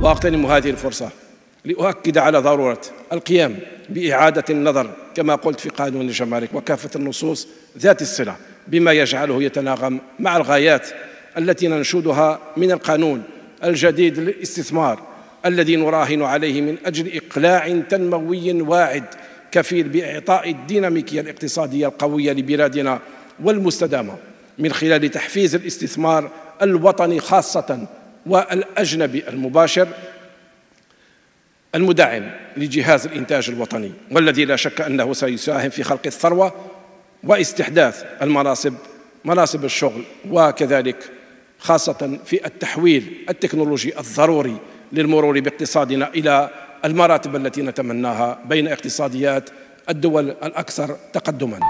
واغتنم هذه الفرصه لأؤكد على ضرورة القيام بإعادة النظر كما قلت في قانون الجمارك وكافة النصوص ذات الصلة بما يجعله يتناغم مع الغايات التي ننشدها من القانون الجديد للاستثمار الذي نراهن عليه من أجل إقلاع تنموي واعد كفيل بإعطاء الديناميكية الاقتصادية القوية لبلادنا والمستدامة من خلال تحفيز الاستثمار الوطني خاصة والأجنبي المباشر المدعم لجهاز الإنتاج الوطني والذي لا شك أنه سيساهم في خلق الثروة واستحداث المناصب مناصب الشغل وكذلك خاصة في التحويل التكنولوجي الضروري للمرور باقتصادنا إلى المراتب التي نتمناها بين اقتصاديات الدول الأكثر تقدماً